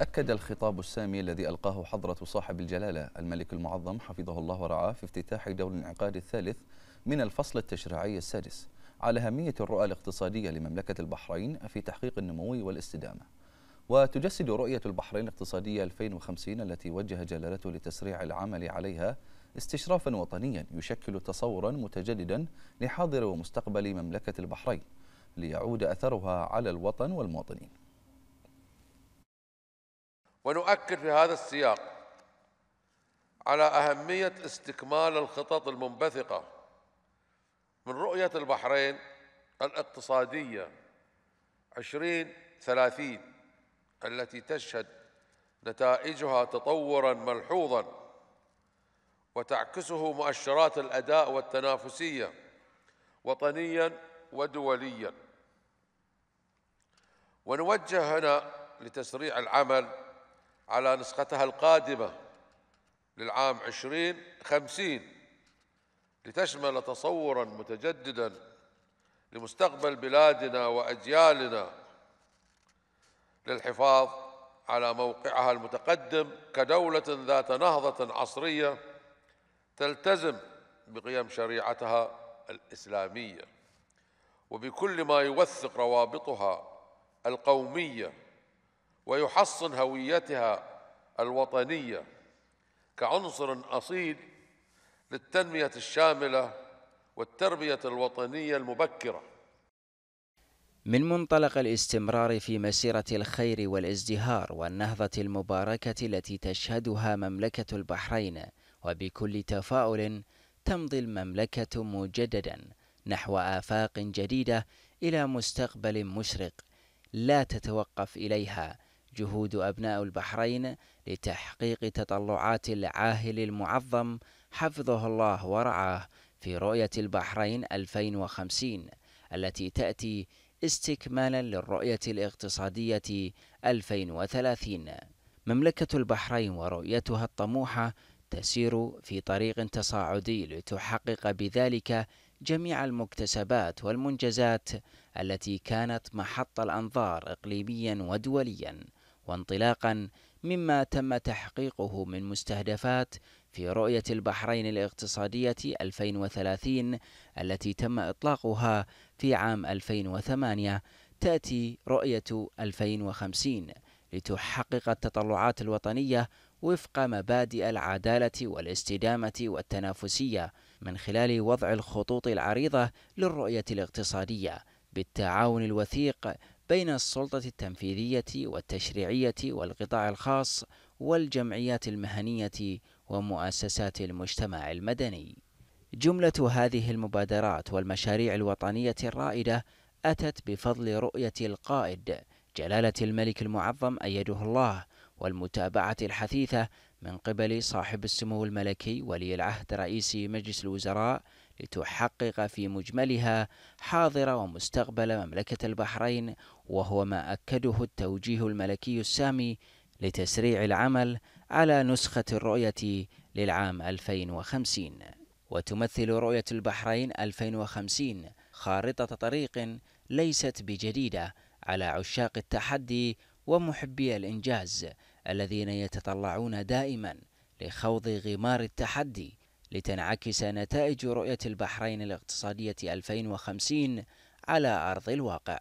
أكد الخطاب السامي الذي ألقاه حضرة صاحب الجلالة الملك المعظم حفظه الله ورعاه في افتتاح دور الانعقاد الثالث من الفصل التشريعي السادس على أهمية الرؤى الاقتصادية لمملكة البحرين في تحقيق النمو والاستدامة وتجسد رؤية البحرين الاقتصادية 2050 التي وجه جلالته لتسريع العمل عليها استشرافا وطنيا يشكل تصورا متجددا لحاضر ومستقبل مملكة البحرين ليعود أثرها على الوطن والمواطنين ونؤكد في هذا السياق على أهمية استكمال الخطط المنبثقة من رؤية البحرين الاقتصادية 2030 التي تشهد نتائجها تطورا ملحوظا وتعكسه مؤشرات الأداء والتنافسية وطنيا ودوليا ونوجه هنا لتسريع العمل على نسختها القادمة للعام 2050 لتشمل تصورا متجددا لمستقبل بلادنا وأجيالنا للحفاظ على موقعها المتقدم كدولة ذات نهضة عصرية تلتزم بقيم شريعتها الإسلامية وبكل ما يوثق روابطها القوميه ويحصن هويتها الوطنيه كعنصر اصيل للتنميه الشامله والتربيه الوطنيه المبكره من منطلق الاستمرار في مسيرة الخير والازدهار والنهضة المباركة التي تشهدها مملكة البحرين وبكل تفاؤل تمضي المملكة مجددا نحو آفاق جديدة إلى مستقبل مشرق لا تتوقف إليها جهود أبناء البحرين لتحقيق تطلعات العاهل المعظم حفظه الله ورعاه في رؤية البحرين 2050 التي تأتي استكمالا للرؤية الاقتصادية 2030 مملكة البحرين ورؤيتها الطموحة تسير في طريق تصاعدي لتحقق بذلك جميع المكتسبات والمنجزات التي كانت محط الأنظار إقليميا ودوليا وانطلاقا مما تم تحقيقه من مستهدفات في رؤية البحرين الاقتصادية 2030 التي تم إطلاقها في عام 2008 تأتي رؤية 2050 لتحقق التطلعات الوطنية وفق مبادئ العدالة والاستدامة والتنافسية من خلال وضع الخطوط العريضة للرؤية الاقتصادية بالتعاون الوثيق بين السلطة التنفيذية والتشريعية والقطاع الخاص والجمعيات المهنية ومؤسسات المجتمع المدني. جملة هذه المبادرات والمشاريع الوطنية الرائدة أتت بفضل رؤية القائد جلالة الملك المعظم أيده الله والمتابعة الحثيثة من قبل صاحب السمو الملكي ولي العهد رئيس مجلس الوزراء لتحقق في مجملها حاضر ومستقبل مملكة البحرين وهو ما أكده التوجيه الملكي السامي لتسريع العمل على نسخة الرؤية للعام 2050 وتمثل رؤية البحرين 2050 خارطة طريق ليست بجديدة على عشاق التحدي ومحبي الإنجاز الذين يتطلعون دائما لخوض غمار التحدي لتنعكس نتائج رؤية البحرين الاقتصادية 2050 على أرض الواقع